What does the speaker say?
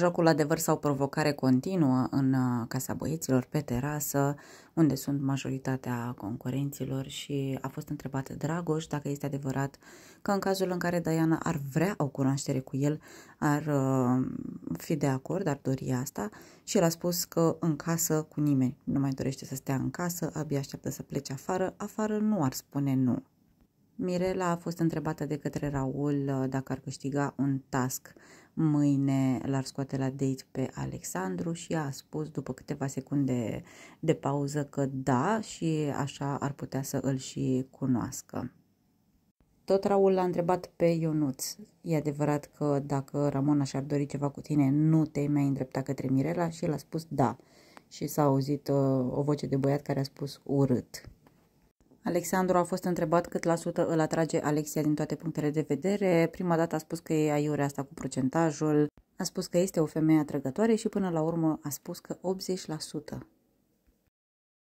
jocul adevăr sau provocare continuă în uh, Casa Băieților pe terasă, unde sunt majoritatea concurenților și a fost întrebat Dragoș dacă este adevărat că în cazul în care Diana ar vrea o cunoaștere cu el, ar uh, fi de acord, ar dori asta și el a spus că în casă cu nimeni nu mai dorește să stea în casă, abia așteaptă să plece afară, afară nu ar spune nu. Mirela a fost întrebată de către Raul uh, dacă ar câștiga un task mâine l-ar scoate la date pe Alexandru și a spus după câteva secunde de pauză că da și așa ar putea să îl și cunoască. Tot Raul l-a întrebat pe Ionuț. E adevărat că dacă Ramona și-ar dori ceva cu tine, nu te-ai mai îndrepta către Mirela? Și l a spus da. Și s-a auzit uh, o voce de băiat care a spus urât. Alexandru a fost întrebat cât la sută îl atrage Alexia din toate punctele de vedere. Prima dată a spus că e aiurea asta cu procentajul, a spus că este o femeie atrăgătoare și până la urmă a spus că 80%.